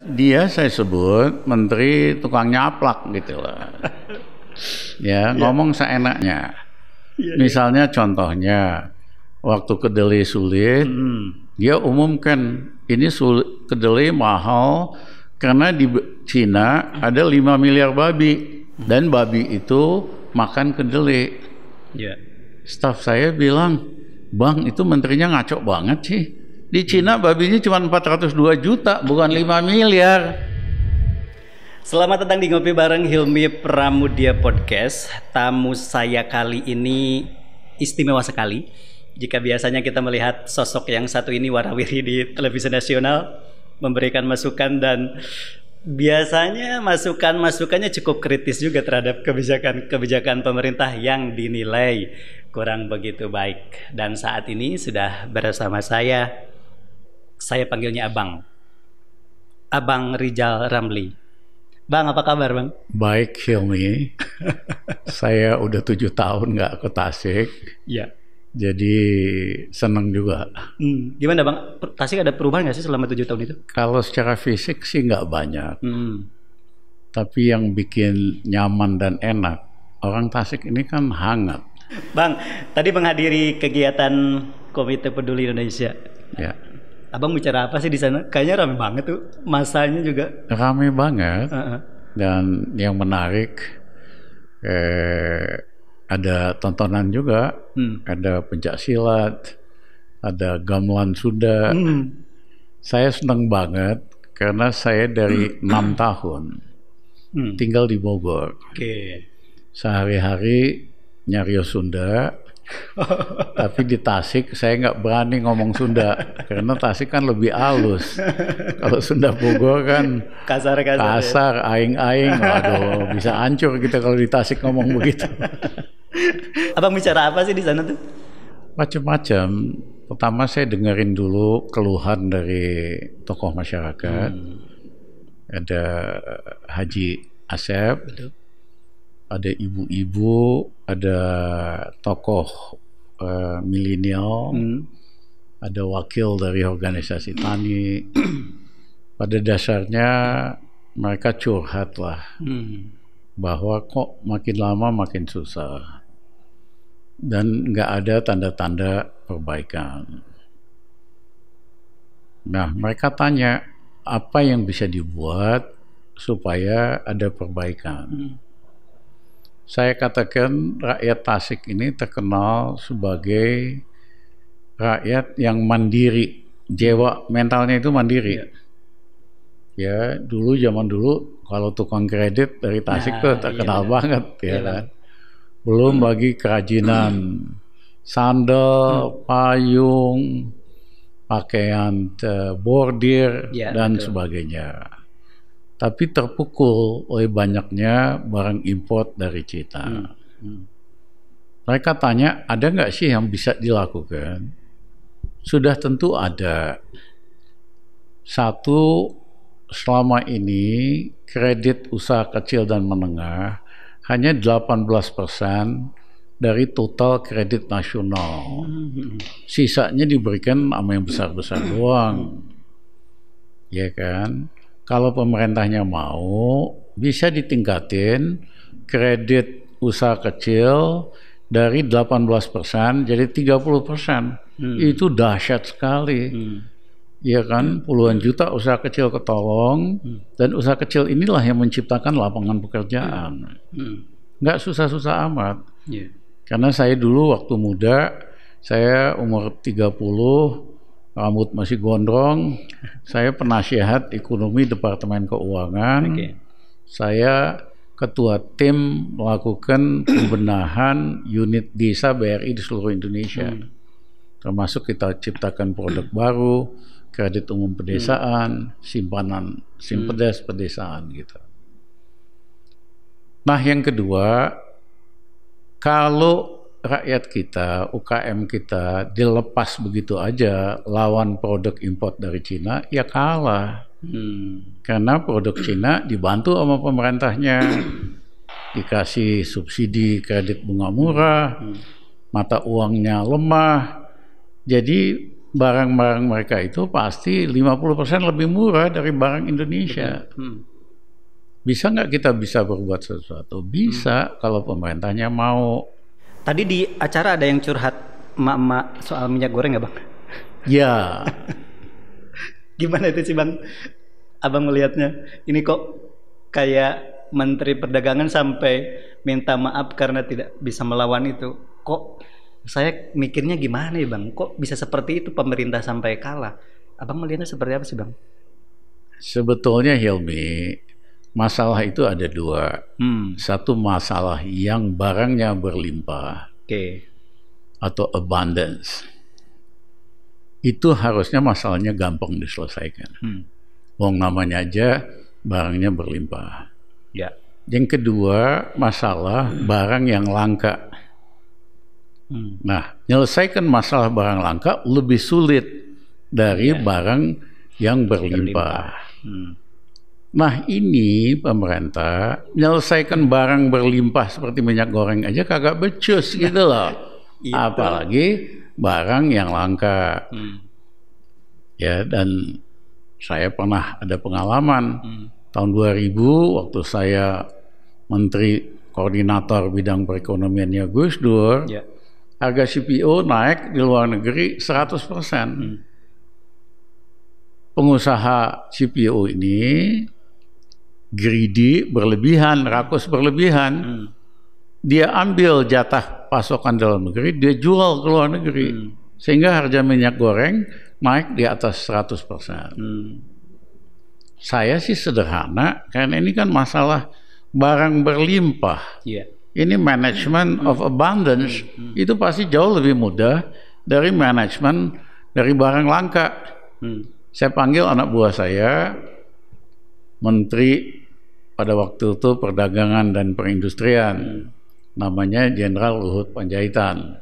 Dia saya sebut menteri tukang nyaplak gitu loh. ya, yeah. ngomong seenaknya. Yeah, iya. Misalnya contohnya waktu kedelai sulit, mm. dia umumkan ini sulit, kedelai mahal karena di Cina ada 5 miliar babi dan babi itu makan kedelai. Yeah. Staff saya bilang, "Bang, itu menterinya ngaco banget sih." Di Cina babinya cuma 402 juta, bukan 5 miliar. Selamat datang di Ngopi Bareng Hilmi Pramudia Podcast. Tamu saya kali ini istimewa sekali. Jika biasanya kita melihat sosok yang satu ini warawiri di televisi nasional memberikan masukan dan biasanya masukan-masukannya cukup kritis juga terhadap kebijakan-kebijakan pemerintah yang dinilai kurang begitu baik. Dan saat ini sudah bersama saya saya panggilnya Abang. Abang Rizal Ramli. Bang, apa kabar Bang? Baik Hilmi. saya udah tujuh tahun nggak ke Tasik. Iya. Jadi seneng juga. Hmm. Gimana Bang? Tasik ada perubahan nggak sih selama tujuh tahun itu? Kalau secara fisik sih nggak banyak. Hmm. Tapi yang bikin nyaman dan enak, orang Tasik ini kan hangat. Bang, tadi menghadiri kegiatan Komite Peduli Indonesia. Ya. Abang bicara apa sih di sana? Kayaknya rame banget tuh masanya juga. Rame banget. Uh -uh. Dan yang menarik eh, ada tontonan juga, hmm. ada pencak silat, ada gamelan Sunda. Hmm. Saya senang banget karena saya dari hmm. enam tahun hmm. tinggal di Bogor. Okay. Sehari-hari nyari Sunda, tapi di Tasik saya nggak berani ngomong Sunda karena Tasik kan lebih halus. Kalau Sunda Bogor kan kasar kasar, ya. kasar ya. aing-aing. Waduh, bisa hancur kita kalau di Tasik ngomong begitu. Abang bicara apa sih di sana tuh? Macam-macam. Pertama saya dengerin dulu keluhan dari tokoh masyarakat. Hmm. Ada Haji Asep. Betul ada ibu-ibu, ada tokoh uh, milenial, hmm. ada wakil dari organisasi tani. Pada dasarnya mereka curhat lah hmm. bahwa kok makin lama makin susah dan nggak ada tanda-tanda perbaikan. Nah, mereka tanya apa yang bisa dibuat supaya ada perbaikan. Hmm saya katakan rakyat Tasik ini terkenal sebagai rakyat yang mandiri, jiwa mentalnya itu mandiri. Ya, ya dulu zaman dulu kalau tukang kredit dari Tasik nah, tuh terkenal iya, banget ya iya. kan. Belum hmm. Iya. bagi kerajinan sandal, hmm. payung, pakaian eh, bordir ya, dan betul. sebagainya tapi terpukul oleh banyaknya barang import dari Cina. Hmm, hmm. Mereka tanya, ada nggak sih yang bisa dilakukan? Sudah tentu ada. Satu, selama ini kredit usaha kecil dan menengah hanya 18% persen dari total kredit nasional. Sisanya diberikan sama yang besar-besar hmm. doang. Ya kan? Kalau pemerintahnya mau, bisa ditingkatin kredit usaha kecil dari 18% jadi 30%. Hmm. Itu dahsyat sekali. Hmm. Ya kan, puluhan juta usaha kecil ketolong hmm. dan usaha kecil inilah yang menciptakan lapangan pekerjaan. Hmm. Nggak susah-susah amat. Yeah. Karena saya dulu waktu muda, saya umur 30 rambut masih gondrong. Saya penasihat ekonomi Departemen Keuangan. Okay. Saya ketua tim melakukan pembenahan unit desa BRI di seluruh Indonesia. Hmm. Termasuk kita ciptakan produk baru, kredit umum pedesaan, hmm. simpanan, simpedes hmm. pedesaan gitu. Nah, yang kedua, kalau rakyat kita, UKM kita dilepas begitu aja lawan produk import dari Cina, ya kalah. Hmm. Karena produk Cina dibantu sama pemerintahnya, dikasih subsidi kredit bunga murah, hmm. mata uangnya lemah. Jadi barang-barang mereka itu pasti 50% lebih murah dari barang Indonesia. Hmm. Bisa nggak kita bisa berbuat sesuatu? Bisa hmm. kalau pemerintahnya mau Tadi di acara ada yang curhat emak-emak soal minyak goreng nggak bang? Ya. Gimana itu sih bang? Abang melihatnya ini kok kayak Menteri Perdagangan sampai minta maaf karena tidak bisa melawan itu. Kok saya mikirnya gimana ya bang? Kok bisa seperti itu pemerintah sampai kalah? Abang melihatnya seperti apa sih bang? Sebetulnya Hilmi masalah itu ada dua. Hmm. Satu masalah yang barangnya berlimpah. Okay. Atau abundance. Itu harusnya masalahnya gampang diselesaikan. Hmm. Wong namanya aja barangnya berlimpah. Ya. Yang kedua, masalah barang yang langka. Hmm. Nah, menyelesaikan masalah barang langka lebih sulit dari ya. barang yang berlimpah. berlimpah. Hmm. Nah ini pemerintah menyelesaikan barang berlimpah seperti minyak goreng aja kagak becus iya. gitu loh. Gitu. Apalagi barang yang langka. Hmm. Ya dan saya pernah ada pengalaman hmm. tahun 2000 waktu saya menteri koordinator bidang perekonomiannya Gus Dur. Ya. Harga CPO naik di luar negeri 100%. Hmm. Pengusaha CPO ini greedy berlebihan, rakus berlebihan. Hmm. Dia ambil jatah pasokan dalam negeri, dia jual ke luar negeri. Hmm. Sehingga harga minyak goreng naik di atas 100%. Hmm. Saya sih sederhana karena ini kan masalah barang berlimpah. Yeah. Ini management hmm. of abundance hmm. hmm. itu pasti jauh lebih mudah dari management dari barang langka. Hmm. Saya panggil anak buah saya, menteri pada waktu itu perdagangan dan perindustrian. Hmm. Namanya Jenderal Luhut Panjaitan.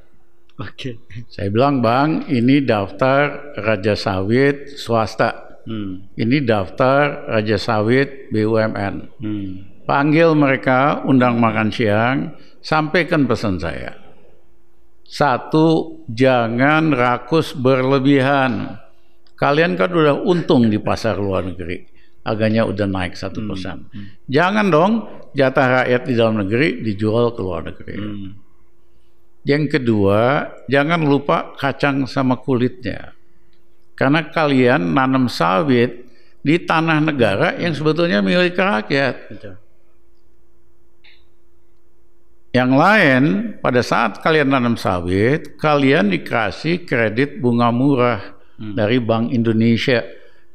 Oke. Okay. Saya bilang, "Bang, ini daftar raja sawit swasta. Hmm. Ini daftar raja sawit BUMN." Hmm. Panggil mereka, undang makan siang, sampaikan pesan saya. Satu, jangan rakus berlebihan. Kalian kan udah untung di pasar luar negeri harganya udah naik satu persen. Hmm, hmm. Jangan dong jatah rakyat di dalam negeri dijual ke luar negeri. Hmm. Yang kedua, jangan lupa kacang sama kulitnya. Karena kalian nanam sawit di tanah negara yang sebetulnya milik rakyat. Yang lain, pada saat kalian nanam sawit, kalian dikasih kredit bunga murah hmm. dari Bank Indonesia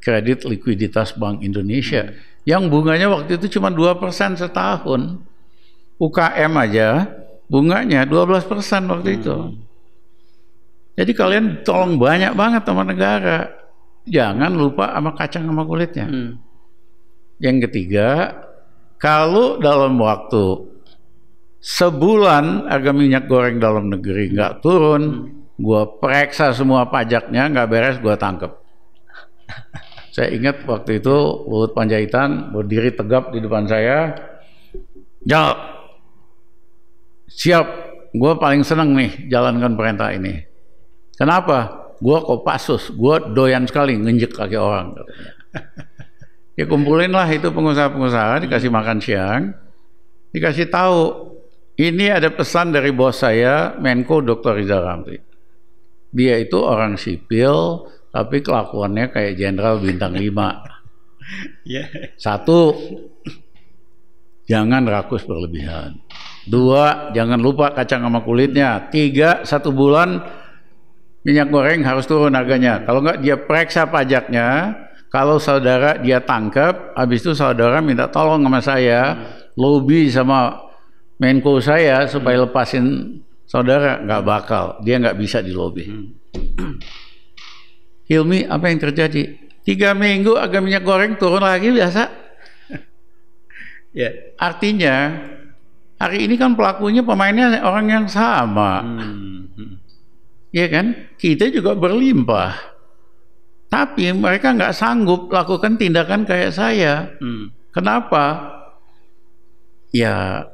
kredit likuiditas Bank Indonesia hmm. yang bunganya waktu itu cuma 2% setahun. UKM aja bunganya 12% waktu hmm. itu. Jadi kalian tolong banyak banget sama negara. Jangan lupa sama kacang sama kulitnya. Hmm. Yang ketiga, kalau dalam waktu sebulan harga minyak goreng dalam negeri nggak turun, hmm. gua periksa semua pajaknya nggak beres, gua tangkep. Saya ingat waktu itu Luhut Panjaitan berdiri tegap di depan saya. Jawab. Ya, siap. Gue paling seneng nih jalankan perintah ini. Kenapa? Gue kok pasus Gue doyan sekali nginjek kaki orang. ya kumpulin lah itu pengusaha-pengusaha. Dikasih makan siang. Dikasih tahu. Ini ada pesan dari bos saya Menko Dr. Rizal Ramli. Dia itu orang sipil, tapi kelakuannya kayak jenderal bintang lima. Iya. satu jangan rakus berlebihan dua jangan lupa kacang sama kulitnya tiga satu bulan minyak goreng harus turun harganya kalau nggak dia periksa pajaknya kalau saudara dia tangkap habis itu saudara minta tolong sama saya lobby sama Menko saya supaya lepasin saudara nggak bakal dia nggak bisa di lobby hmm. Hilmi apa yang terjadi? Tiga minggu agaminya minyak goreng turun lagi biasa. ya. Artinya hari ini kan pelakunya pemainnya orang yang sama. Hmm. Ya kan? Kita juga berlimpah. Tapi mereka nggak sanggup lakukan tindakan kayak saya. Hmm. Kenapa? Ya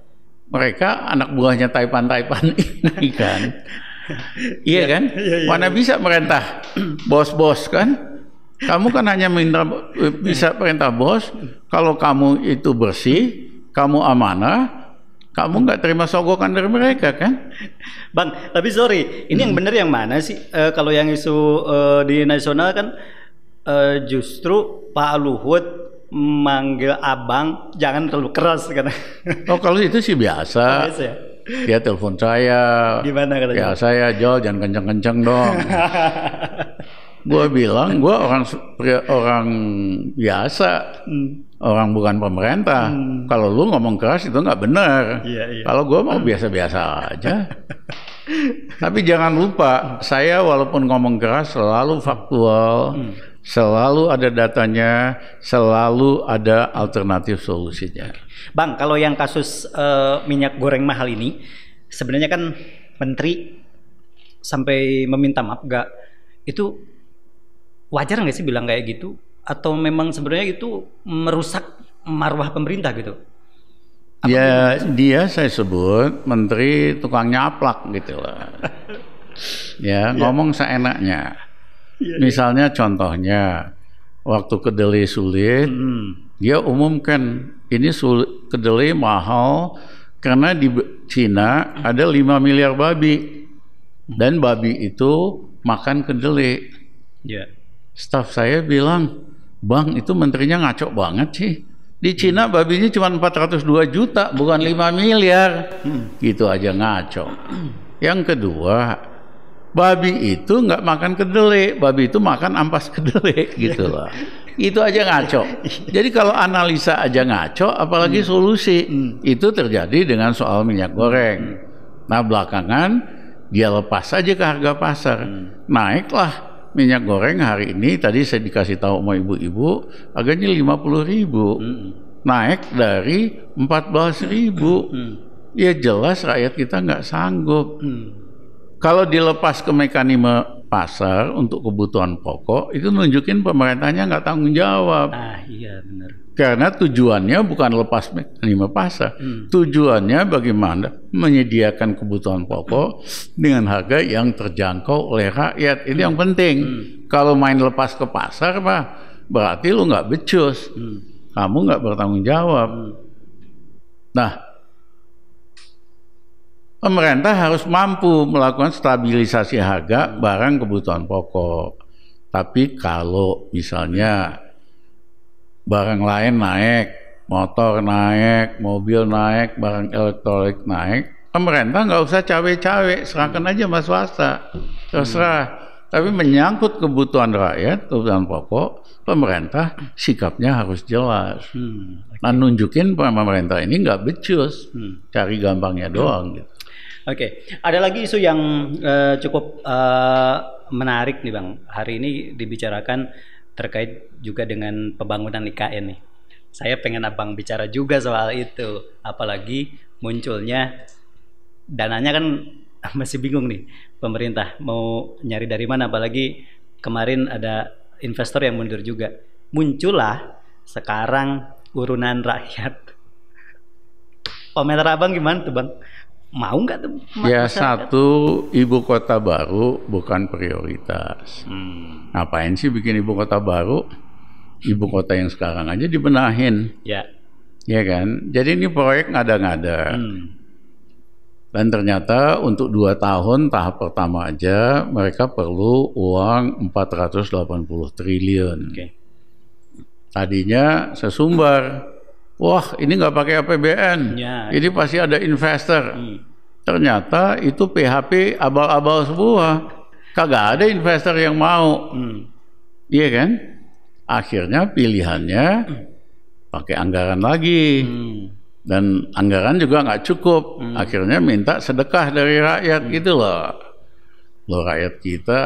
mereka anak buahnya taipan-taipan ini kan. Iya, iya kan? Ya, ya, Mana bisa merintah bos-bos kan? Kamu kan hanya minta bisa perintah bos kalau kamu itu bersih, kamu amanah, kamu nggak terima sogokan dari mereka kan? Bang, tapi sorry, ini hmm. yang benar yang mana sih? E, kalau yang isu e, di nasional kan e, justru Pak Luhut manggil abang jangan terlalu keras kan? oh kalau itu sih biasa, biasa ya? dia telepon saya. Gimana katanya? Ya saya Jol jangan kencang-kencang dong. gue bilang gue orang orang biasa, hmm. orang bukan pemerintah. Hmm. Kalau lu ngomong keras itu nggak benar. Iya, iya. Kalau gue mau biasa-biasa aja. Tapi jangan lupa, saya walaupun ngomong keras selalu faktual. Hmm Selalu ada datanya, selalu ada alternatif solusinya. Bang, kalau yang kasus uh, minyak goreng mahal ini, sebenarnya kan menteri sampai meminta maaf gak itu wajar nggak sih bilang kayak gitu atau memang sebenarnya itu merusak marwah pemerintah gitu apa ya itu? dia saya sebut menteri tukang nyaplak gitu lah ya, ya ngomong seenaknya Iya, iya. misalnya contohnya waktu kedelai sulit, hmm. dia umumkan ini sulit, kedelai mahal karena di Cina ada 5 miliar babi dan babi itu makan kedelai. Yeah. Staff saya bilang, "Bang, itu menterinya ngaco banget sih." Di Cina babinya cuma 402 juta, bukan 5 iya. miliar. Hmm. Gitu aja ngaco. Yang kedua, babi itu nggak makan kedelai, babi itu makan ampas kedelai gitu loh. itu aja ngaco. Jadi kalau analisa aja ngaco, apalagi hmm. solusi hmm. itu terjadi dengan soal minyak goreng. Nah belakangan dia lepas aja ke harga pasar, hmm. naiklah minyak goreng hari ini tadi saya dikasih tahu sama ibu-ibu harganya lima puluh ribu hmm. naik dari empat belas ribu. Hmm. Ya jelas rakyat kita nggak sanggup. Hmm kalau dilepas ke mekanisme pasar untuk kebutuhan pokok, itu nunjukin pemerintahnya nggak tanggung jawab. Ah iya benar. Karena tujuannya bukan lepas mekanisme pasar, hmm. tujuannya bagaimana menyediakan kebutuhan pokok dengan harga yang terjangkau oleh rakyat. ini hmm. yang penting. Hmm. Kalau main lepas ke pasar, mah berarti lu nggak becus, hmm. kamu nggak bertanggung jawab. Hmm. Nah, pemerintah harus mampu melakukan stabilisasi harga barang kebutuhan pokok. Tapi kalau misalnya barang lain naik, motor naik, mobil naik, barang elektronik naik, pemerintah nggak usah cawe-cawe, serahkan aja mas swasta, terserah. Tapi menyangkut kebutuhan rakyat, kebutuhan pokok, pemerintah sikapnya harus jelas. Hmm. Okay. Nah nunjukin pemerintah ini nggak becus, hmm. cari gampangnya doang gitu. Oke, okay. ada lagi isu yang uh, cukup uh, menarik nih Bang. Hari ini dibicarakan terkait juga dengan pembangunan IKN nih. Saya pengen Abang bicara juga soal itu, apalagi munculnya dananya kan masih bingung nih pemerintah mau nyari dari mana apalagi kemarin ada investor yang mundur juga. Muncullah sekarang urunan rakyat. Komentar Abang gimana tuh Bang? mau nggak tuh? Ya satu ibu kota baru bukan prioritas. Hmm. Ngapain sih bikin ibu kota baru? Ibu kota yang sekarang aja dibenahin. Ya. Ya kan. Jadi ini proyek ngada-ngada. Hmm. Dan ternyata untuk dua tahun tahap pertama aja mereka perlu uang 480 triliun. Okay. Tadinya sesumbar wah ini nggak pakai APBN, ya, ini pasti ada investor. Hmm. Ternyata itu PHP abal-abal semua, kagak ada investor yang mau, hmm. iya kan? Akhirnya pilihannya hmm. pakai anggaran lagi. Hmm. Dan anggaran juga nggak cukup, hmm. akhirnya minta sedekah dari rakyat hmm. gitu loh. Loh rakyat kita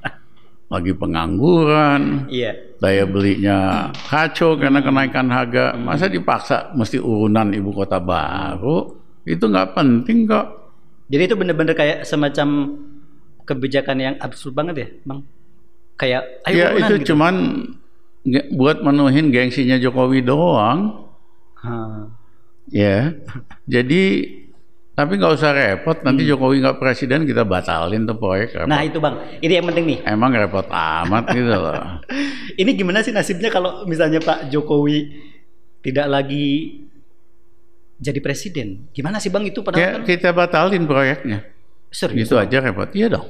lagi pengangguran, yeah daya belinya kacau karena kenaikan harga masa dipaksa mesti urunan ibu kota baru itu nggak penting kok jadi itu bener-bener kayak semacam kebijakan yang absurd banget ya bang kayak ayo ya itu gitu. cuman buat menuhin gengsinya Jokowi doang ha. ya jadi tapi nggak usah repot, nanti hmm. Jokowi nggak presiden kita batalin tuh proyek. Repot. Nah itu bang, ini yang penting nih. Emang repot amat gitu loh. Ini gimana sih nasibnya kalau misalnya Pak Jokowi tidak lagi jadi presiden? Gimana sih bang itu padahal? Ya, kan... Kita batalin proyeknya. Serius? Itu aja repot, iya dong.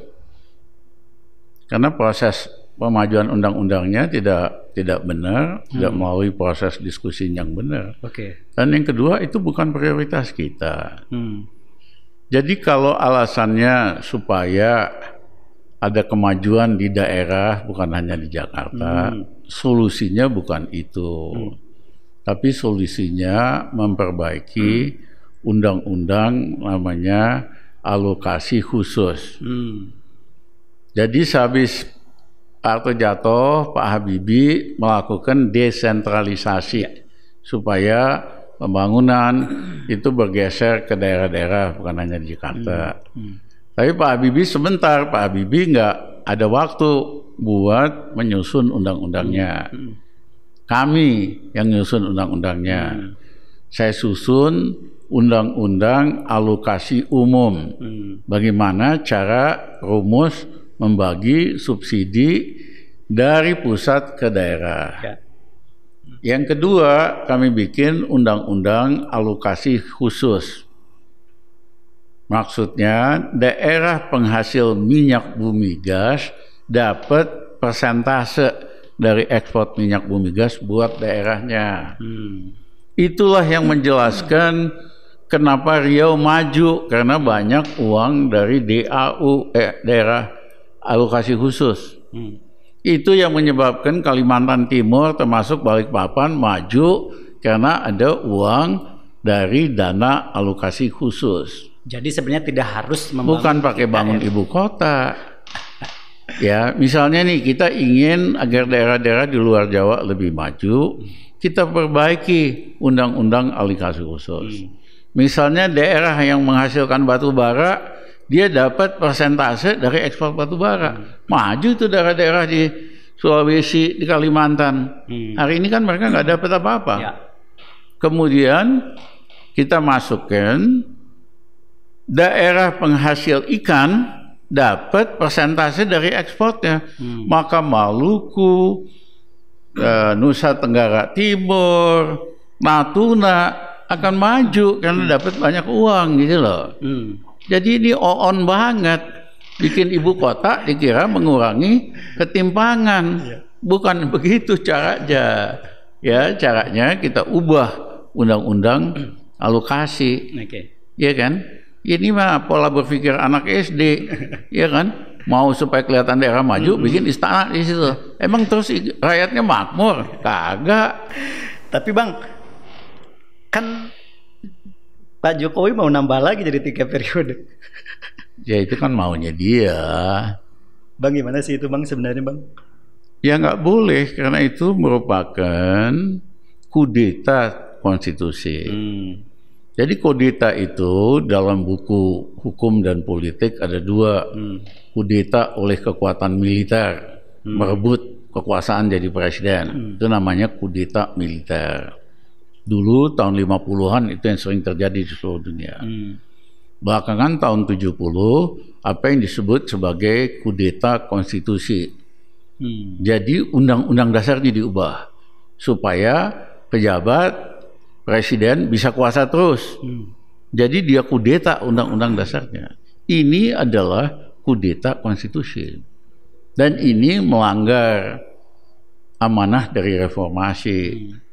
Karena proses pemajuan undang-undangnya tidak tidak benar, hmm. tidak melalui proses diskusi yang benar. Oke. Okay. Dan yang kedua itu bukan prioritas kita. Hmm. Jadi kalau alasannya supaya ada kemajuan di daerah bukan hanya di Jakarta, hmm. solusinya bukan itu. Hmm. Tapi solusinya memperbaiki hmm. undang-undang hmm. namanya alokasi khusus. Hmm. Jadi sehabis Arto jatuh Pak Habibie melakukan desentralisasi ya. supaya pembangunan itu bergeser ke daerah-daerah bukan hanya di Jakarta. Hmm. Hmm. Tapi Pak Habibie sebentar, Pak Habibie nggak ada waktu buat menyusun undang-undangnya. Hmm, hmm. Kami yang menyusun undang-undangnya. Hmm. Saya susun undang-undang alokasi umum. Bagaimana cara rumus membagi subsidi dari pusat ke daerah. Ya. Yang kedua, kami bikin undang-undang alokasi khusus. Maksudnya, daerah penghasil minyak bumi gas dapat persentase dari ekspor minyak bumi gas buat daerahnya. Hmm. Itulah yang menjelaskan kenapa Riau maju karena banyak uang dari DAU eh, daerah alokasi khusus. Hmm. Itu yang menyebabkan Kalimantan Timur termasuk Balikpapan maju karena ada uang dari dana alokasi khusus. Jadi sebenarnya tidak harus bukan pakai bangun ibu kota. ya, misalnya nih kita ingin agar daerah-daerah di luar Jawa lebih maju, kita perbaiki undang-undang alokasi khusus. Hmm. Misalnya daerah yang menghasilkan batu bara dia dapat persentase dari ekspor batu bara. Hmm. Maju itu daerah-daerah di Sulawesi, di Kalimantan. Hmm. Hari ini kan mereka nggak dapat apa-apa. Ya. Kemudian kita masukkan daerah penghasil ikan dapat persentase dari ekspornya. Hmm. Maka Maluku, eh, Nusa Tenggara Timur, Natuna akan maju karena hmm. dapat banyak uang gitu loh. Hmm. Jadi ini on banget bikin ibu kota dikira mengurangi ketimpangan. Iya. Bukan begitu caranya. Ya, caranya kita ubah undang-undang alokasi. Okay. Ya kan? Ini mah pola berpikir anak SD, ya kan? Mau supaya kelihatan daerah maju, bikin istana di situ. Emang terus rakyatnya makmur? Kagak. Tapi Bang, kan Pak Jokowi mau nambah lagi jadi tiga periode. ya itu kan maunya dia. Bang gimana sih itu bang sebenarnya bang? Ya nggak boleh karena itu merupakan kudeta konstitusi. Hmm. Jadi kudeta itu dalam buku hukum dan politik ada dua hmm. kudeta oleh kekuatan militer hmm. merebut kekuasaan jadi presiden hmm. itu namanya kudeta militer. Dulu tahun 50-an itu yang sering terjadi di seluruh dunia. Hmm. Belakangan tahun 70 apa yang disebut sebagai kudeta konstitusi. Hmm. Jadi undang-undang dasarnya diubah supaya pejabat presiden bisa kuasa terus. Hmm. Jadi dia kudeta undang-undang dasarnya. Ini adalah kudeta konstitusi. Dan ini melanggar amanah dari reformasi. Hmm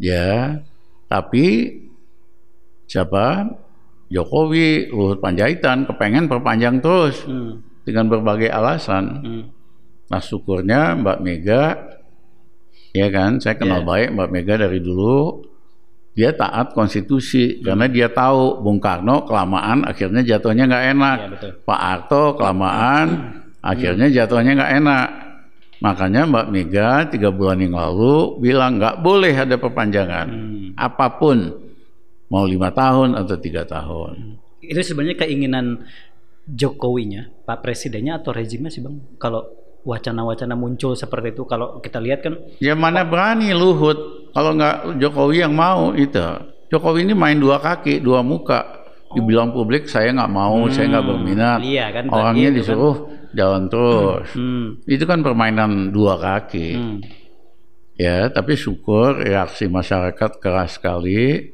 ya tapi siapa Jokowi Luhut Panjaitan kepengen perpanjang terus hmm. dengan berbagai alasan hmm. nah syukurnya Mbak Mega ya kan saya kenal yeah. baik Mbak Mega dari dulu dia taat konstitusi hmm. karena dia tahu Bung Karno kelamaan akhirnya jatuhnya nggak enak ya, Pak Arto kelamaan hmm. akhirnya jatuhnya nggak enak Makanya Mbak Mega tiga bulan yang lalu bilang nggak boleh ada perpanjangan hmm. apapun mau lima tahun atau tiga tahun. Hmm. Itu sebenarnya keinginan Jokowinya, Pak Presidennya atau rezimnya sih bang? Kalau wacana-wacana muncul seperti itu, kalau kita lihat kan? Ya mana berani Luhut kalau nggak Jokowi yang mau itu. Jokowi ini main dua kaki, dua muka. Oh. Dibilang publik saya nggak mau, hmm, saya nggak hmm. berminat. Iya kan? Orangnya kan. disuruh. Kan? Jalan terus. Hmm, hmm. Itu kan permainan dua kaki. Hmm. Ya, tapi syukur reaksi masyarakat keras sekali.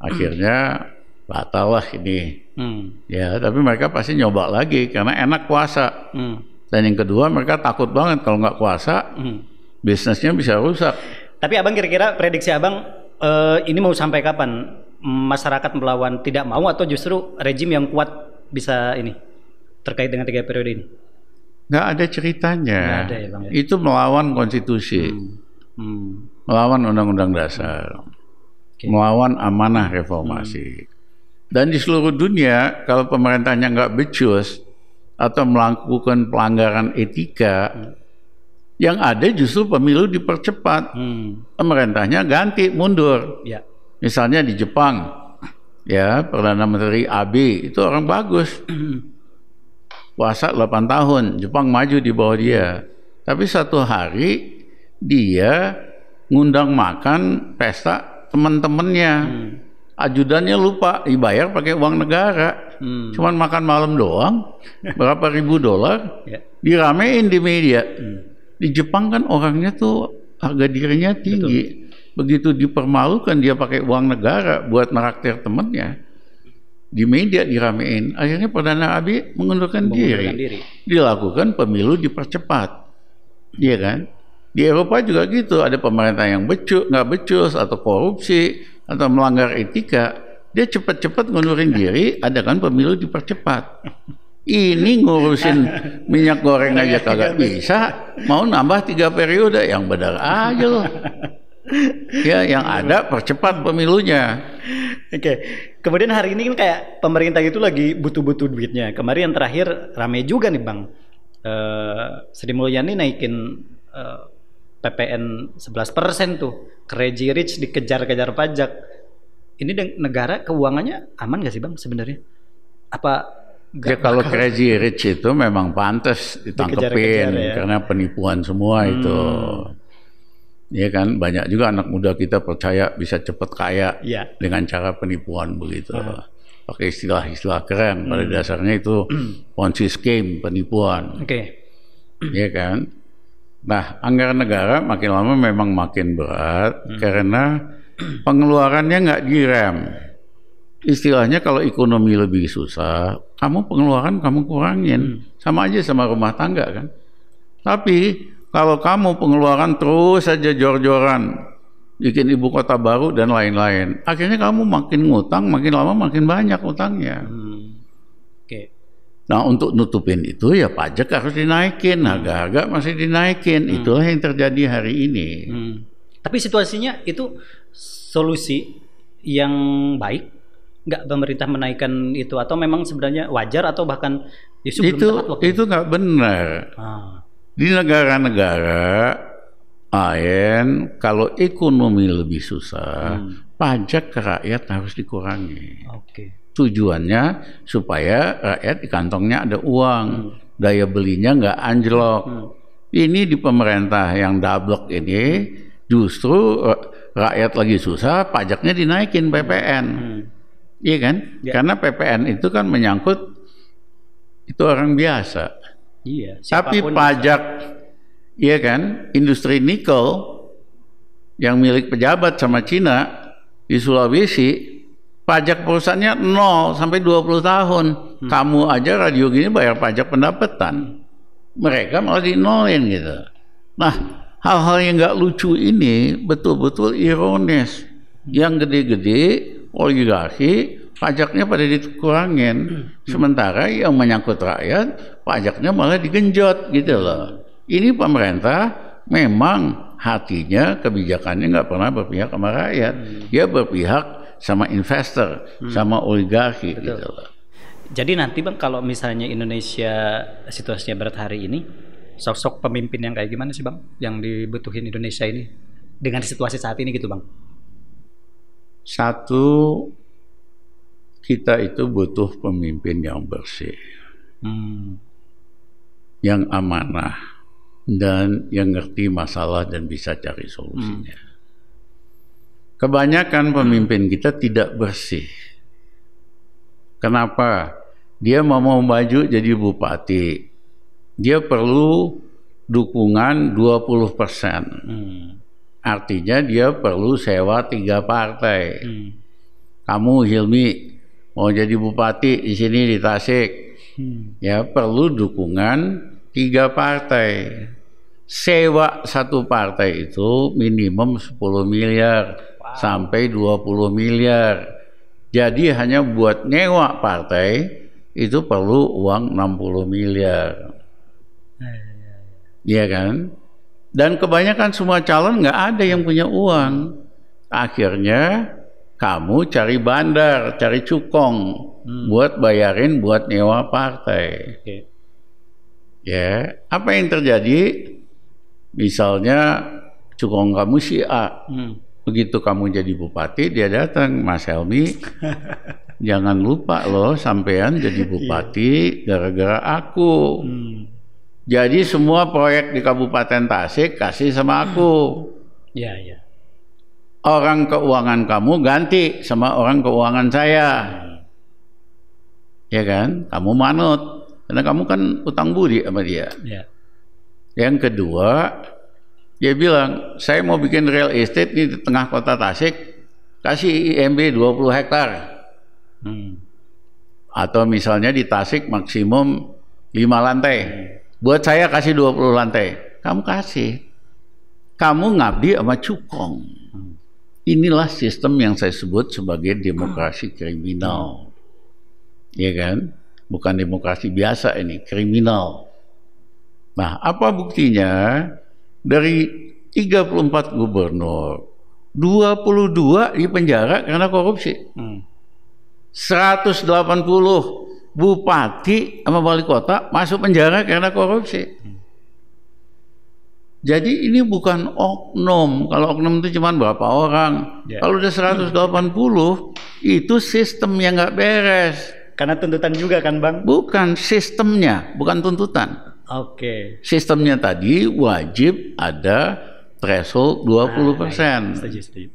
Akhirnya batal lah ini. Hmm. Ya, tapi mereka pasti nyoba lagi karena enak kuasa. Hmm. Dan yang kedua mereka takut banget kalau nggak kuasa hmm. bisnisnya bisa rusak. Tapi abang kira-kira prediksi abang uh, ini mau sampai kapan masyarakat melawan tidak mau atau justru rejim yang kuat bisa ini? terkait dengan tiga periode ini? Nggak ada ceritanya. ada ya, Bang. Ya? Itu melawan konstitusi, hmm. Hmm. melawan undang-undang dasar, okay. melawan amanah reformasi. Hmm. Dan di seluruh dunia, kalau pemerintahnya nggak becus atau melakukan pelanggaran etika, hmm. yang ada justru pemilu dipercepat. Hmm. Pemerintahnya ganti mundur. Ya. Misalnya di Jepang, ya perdana menteri AB, itu orang bagus. Hmm puasa 8 tahun, Jepang maju di bawah dia. Tapi satu hari dia ngundang makan pesta teman-temannya. Hmm. Ajudannya lupa dibayar pakai uang negara. Hmm. Cuman makan malam doang berapa ribu dolar. Ya. Diramein di media. Hmm. Di Jepang kan orangnya tuh harga dirinya tinggi. Betul. Begitu dipermalukan dia pakai uang negara buat meraktir temennya di media diramein akhirnya perdana Abi mengundurkan, diri. diri dilakukan pemilu dipercepat dia kan di Eropa juga gitu ada pemerintah yang becus nggak becus atau korupsi atau melanggar etika dia cepat-cepat ngundurin diri ada kan pemilu dipercepat ini ngurusin minyak goreng aja kagak bisa mau nambah tiga periode yang benar aja loh ya yang ada percepat pemilunya. Oke. Okay. Kemudian hari ini kan kayak pemerintah itu lagi butuh-butuh duitnya. Kemarin yang terakhir rame juga nih Bang. Uh, Sri Mulyani naikin uh, PPN 11% tuh. Crazy Rich dikejar-kejar pajak. Ini negara keuangannya aman gak sih Bang sebenarnya? Apa ya kalau crazy rich itu memang pantas ditangkepin ya. karena penipuan semua hmm. itu Ya kan banyak juga anak muda kita percaya bisa cepat kaya ya. dengan cara penipuan begitu. ya. Pakai istilah-istilah keren hmm. pada dasarnya itu ponzi scheme penipuan. Oke. Okay. Ya kan? Nah, anggaran negara makin lama memang makin berat hmm. karena pengeluarannya nggak direm. Istilahnya kalau ekonomi lebih susah, kamu pengeluaran kamu kurangin. Hmm. Sama aja sama rumah tangga kan. Tapi kalau kamu pengeluaran terus saja jor-joran, bikin ibu kota baru dan lain-lain, akhirnya kamu makin ngutang, makin lama makin banyak utangnya. Hmm. Oke. Okay. Nah untuk nutupin itu ya pajak harus dinaikin, hmm. harga-harga masih dinaikin. Hmm. Itulah yang terjadi hari ini. Hmm. Tapi situasinya itu solusi yang baik nggak pemerintah menaikkan itu atau memang sebenarnya wajar atau bahkan ya, itu itu nggak benar. Ah di negara-negara lain kalau ekonomi lebih susah, hmm. pajak ke rakyat harus dikurangi. Okay. Tujuannya supaya rakyat di kantongnya ada uang, hmm. daya belinya nggak anjlok. Hmm. Ini di pemerintah yang double ini justru rakyat lagi susah, pajaknya dinaikin hmm. PPN. Hmm. Iya kan? Ya. Karena PPN itu kan menyangkut itu orang biasa. Iya. Tapi pajak, bisa. iya kan, industri nikel yang milik pejabat sama Cina di Sulawesi, pajak perusahaannya nol sampai 20 tahun. Hmm. Kamu aja radio gini bayar pajak pendapatan. Mereka malah di nolin gitu. Nah, hal-hal yang nggak lucu ini betul-betul ironis. Hmm. Yang gede-gede, oligarki, pajaknya pada dikurangin. Hmm. Sementara yang menyangkut rakyat, pajaknya malah digenjot gitu loh. Ini pemerintah memang hatinya kebijakannya nggak pernah berpihak sama rakyat. Hmm. Dia berpihak sama investor, hmm. sama oligarki Betul. gitu loh. Jadi nanti Bang kalau misalnya Indonesia situasinya berat hari ini, sosok pemimpin yang kayak gimana sih Bang yang dibutuhin Indonesia ini dengan situasi saat ini gitu Bang? Satu kita itu butuh pemimpin yang bersih. Hmm yang amanah dan yang ngerti masalah dan bisa cari solusinya. Hmm. Kebanyakan pemimpin kita tidak bersih. Kenapa? Dia mau mau maju jadi bupati. Dia perlu dukungan 20 persen. Hmm. Artinya dia perlu sewa tiga partai. Hmm. Kamu Hilmi mau jadi bupati di sini di Tasik, hmm. ya perlu dukungan tiga partai sewa satu partai itu minimum 10 miliar wow. sampai 20 miliar jadi hanya buat nyewa partai itu perlu uang 60 miliar ya, ya, ya, Iya kan? Dan kebanyakan semua calon nggak ada yang punya uang. Akhirnya kamu cari bandar, cari cukong hmm. buat bayarin buat nyewa partai. Okay. Ya, apa yang terjadi? Misalnya cukong kamu si A. Hmm. Begitu kamu jadi bupati, dia datang, Mas Helmi, jangan lupa loh sampean jadi iya. bupati gara-gara aku. Hmm. Jadi semua proyek di Kabupaten Tasik kasih sama aku. Ya, yeah, ya orang keuangan kamu ganti sama orang keuangan saya. Ya kan? Kamu manut. Karena kamu kan utang budi sama dia. Ya. Yang kedua, dia bilang, saya mau bikin real estate nih di tengah kota Tasik, kasih IMB 20 hektar. Hmm. Atau misalnya di Tasik maksimum 5 lantai. Hmm. Buat saya kasih 20 lantai. Kamu kasih. Kamu ngabdi sama cukong. Inilah sistem yang saya sebut sebagai demokrasi kriminal. Ya kan? Bukan demokrasi biasa ini, kriminal. Nah, apa buktinya? Dari 34 gubernur, 22 di penjara karena korupsi. 180 hmm. bupati sama wali kota masuk penjara karena korupsi. Jadi ini bukan oknum. Kalau oknum itu cuma berapa orang. Yeah. Kalau udah 180 itu sistem yang nggak beres. Karena tuntutan juga kan bang? Bukan sistemnya, bukan tuntutan. Oke. Okay. Sistemnya tadi wajib ada threshold 20 ah, persen. Nah, ya.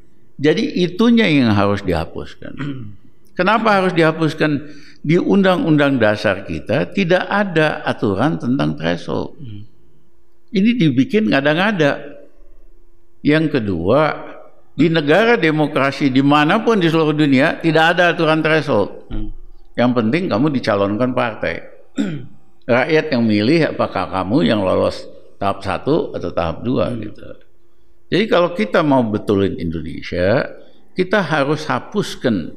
Jadi itunya yang harus dihapuskan. Kenapa harus dihapuskan? Di undang-undang dasar kita tidak ada aturan tentang threshold. Hmm ini dibikin ngada-ngada. Yang kedua, di negara demokrasi dimanapun di seluruh dunia tidak ada aturan threshold. Hmm. Yang penting kamu dicalonkan partai. Rakyat yang milih apakah kamu yang lolos tahap satu atau tahap dua hmm. gitu. Jadi kalau kita mau betulin Indonesia, kita harus hapuskan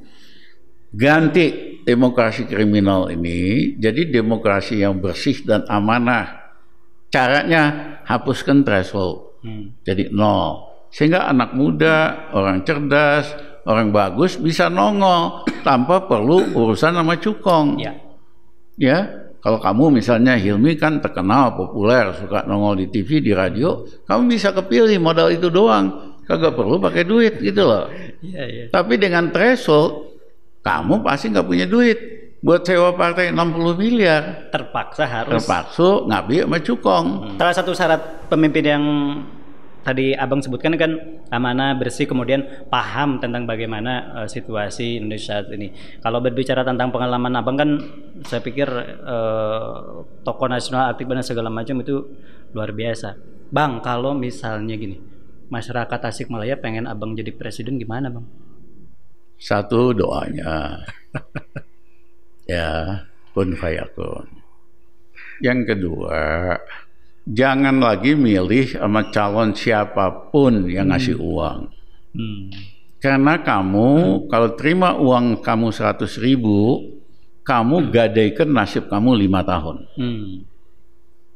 ganti demokrasi kriminal ini jadi demokrasi yang bersih dan amanah Caranya hapuskan threshold. Hmm. Jadi nol. Sehingga anak muda, orang cerdas, orang bagus bisa nongol tanpa perlu urusan sama cukong. Ya. Ya, kalau kamu misalnya Hilmi kan terkenal, populer, suka nongol di TV, di radio, kamu bisa kepilih modal itu doang. Kagak perlu pakai duit gitu loh. Ya, ya. Tapi dengan threshold, kamu pasti nggak punya duit buat sewa partai 60 miliar terpaksa harus terpaksa nggak sama cukong hmm. salah satu syarat pemimpin yang tadi abang sebutkan kan amanah bersih kemudian paham tentang bagaimana uh, situasi Indonesia saat ini kalau berbicara tentang pengalaman abang kan saya pikir uh, tokoh nasional aktif dan segala macam itu luar biasa bang kalau misalnya gini masyarakat Tasikmalaya pengen abang jadi presiden gimana bang satu doanya ya kun fayakun. Yang kedua, jangan lagi milih sama calon siapapun yang ngasih hmm. uang. Hmm. Karena kamu hmm. kalau terima uang kamu 100 ribu, kamu hmm. gadaikan nasib kamu lima tahun. Hmm.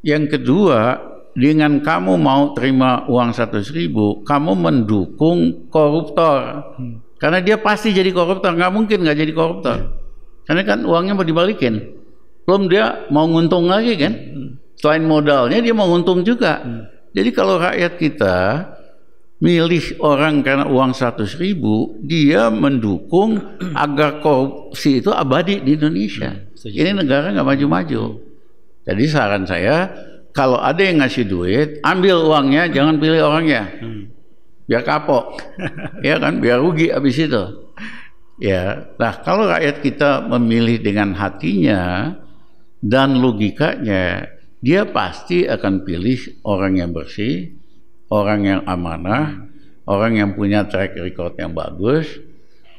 Yang kedua, dengan kamu mau terima uang 100 ribu, kamu mendukung koruptor. Hmm. Karena dia pasti jadi koruptor, nggak mungkin nggak jadi koruptor. Hmm karena kan uangnya mau dibalikin. Belum dia mau nguntung lagi kan. Selain modalnya dia mau nguntung juga. Jadi kalau rakyat kita milih orang karena uang 100 ribu, dia mendukung agar korupsi itu abadi di Indonesia. Hmm, Ini negara nggak maju-maju. Jadi saran saya, kalau ada yang ngasih duit, ambil uangnya, jangan pilih orangnya. Hmm. Biar kapok. ya kan, biar rugi abis itu. Ya, nah kalau rakyat kita memilih dengan hatinya dan logikanya, dia pasti akan pilih orang yang bersih, orang yang amanah, orang yang punya track record yang bagus,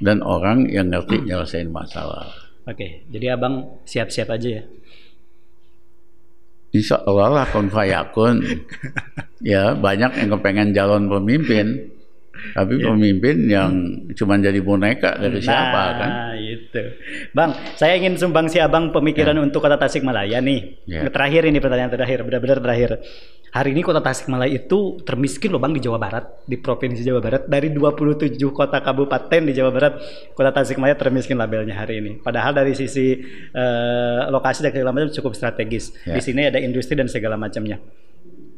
dan orang yang ngerti nyelesain masalah. Oke, jadi abang siap-siap aja ya? Insya Allah lah konfayakun. ya, banyak yang kepengen jalan pemimpin. Tapi ya. pemimpin yang cuma jadi boneka dari nah, siapa kan? itu. Bang, saya ingin sumbang si Abang pemikiran ya. untuk kota Tasikmalaya nih. Ya. Terakhir ini pertanyaan terakhir, benar-benar terakhir. Hari ini kota Tasikmalaya itu termiskin loh Bang di Jawa Barat, di Provinsi Jawa Barat. Dari 27 kota kabupaten di Jawa Barat, kota Tasikmalaya termiskin labelnya hari ini. Padahal dari sisi eh, lokasi dan segala macam cukup strategis. Ya. Di sini ada industri dan segala macamnya.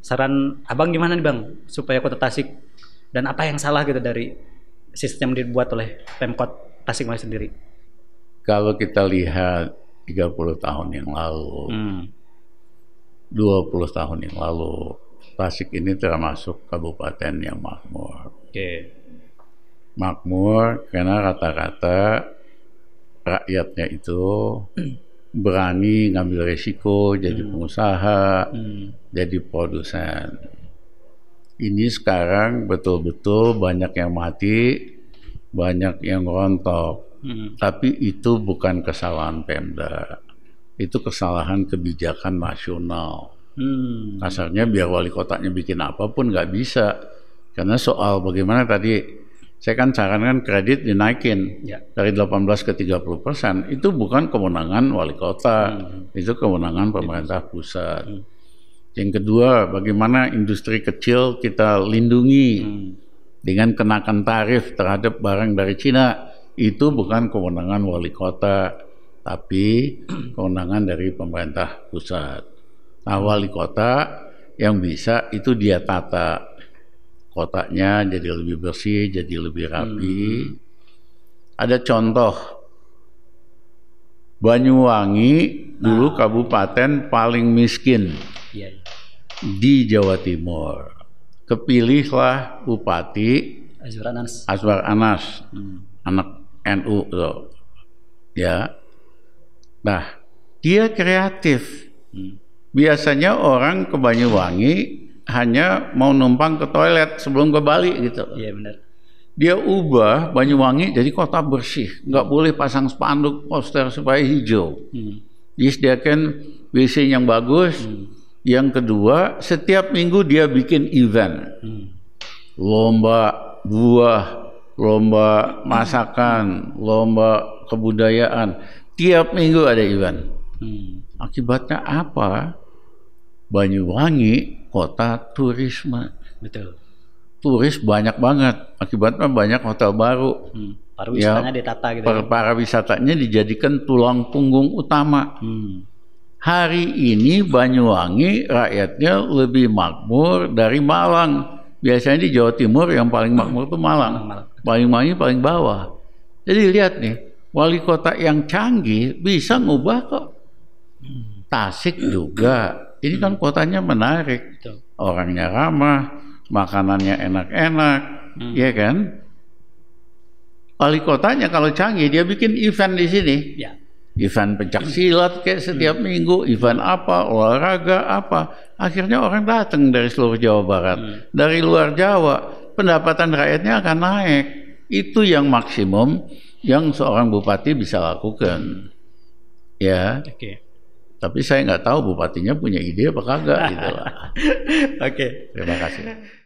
Saran Abang gimana nih Bang supaya kota Tasik dan apa yang salah gitu dari sistem yang dibuat oleh Pemkot Tasikmalaya sendiri? Kalau kita lihat 30 tahun yang lalu, hmm. 20 tahun yang lalu, Tasik ini termasuk kabupaten yang makmur. Okay. Makmur karena kata-kata rakyatnya itu berani ngambil resiko jadi hmm. pengusaha, hmm. jadi produsen ini sekarang betul-betul banyak yang mati, banyak yang rontok. Hmm. Tapi itu bukan kesalahan Pemda. Itu kesalahan kebijakan nasional. Hmm. Kasarnya biar wali kotanya bikin apapun nggak bisa. Karena soal bagaimana tadi saya kan sarankan kredit dinaikin ya. dari 18 ke 30 persen itu bukan kewenangan wali kota, hmm. itu kewenangan pemerintah pusat. Hmm. Yang kedua, bagaimana industri kecil kita lindungi hmm. dengan kenakan tarif terhadap barang dari Cina. Itu bukan kewenangan wali kota, tapi kewenangan dari pemerintah pusat. Nah, wali kota yang bisa itu dia tata kotanya jadi lebih bersih, jadi lebih rapi. Hmm. Ada contoh Banyuwangi dulu nah. kabupaten paling miskin Iya, iya. Di Jawa Timur. Kepilihlah Bupati Azwar Anas. Azwar Anas. Hmm. Anak NU loh. Ya. Nah, dia kreatif. Hmm. Biasanya orang ke Banyuwangi hanya mau numpang ke toilet sebelum ke Bali gitu. Iya benar. Dia ubah Banyuwangi jadi kota bersih, nggak boleh pasang spanduk poster supaya hijau. Hmm. Disediakan WC yang bagus, hmm yang kedua, setiap minggu dia bikin event. Lomba buah, lomba masakan, lomba kebudayaan. Tiap minggu ada event. Akibatnya apa? Banyuwangi kota turisme. Betul. Turis banyak banget. Akibatnya banyak hotel baru. Hmm. Pariwisatanya ya, ditata gitu. Para, ya. para wisatanya dijadikan tulang punggung utama. Hmm hari ini Banyuwangi rakyatnya lebih makmur dari Malang. Biasanya di Jawa Timur yang paling makmur itu Malang. Paling Banyuwangi paling bawah. Jadi lihat nih, wali kota yang canggih bisa ngubah kok. Tasik juga. Ini kan kotanya menarik. Orangnya ramah, makanannya enak-enak, hmm. ya kan? Wali kotanya kalau canggih dia bikin event di sini. Ya Ivan pencak silat kayak setiap hmm. minggu, Ivan apa, olahraga apa. Akhirnya orang datang dari seluruh Jawa Barat, hmm. dari luar Jawa, pendapatan rakyatnya akan naik. Itu yang maksimum yang seorang bupati bisa lakukan. Ya. Oke. Okay. Tapi saya nggak tahu bupatinya punya ide apa kagak gitu Oke. Okay. Terima kasih.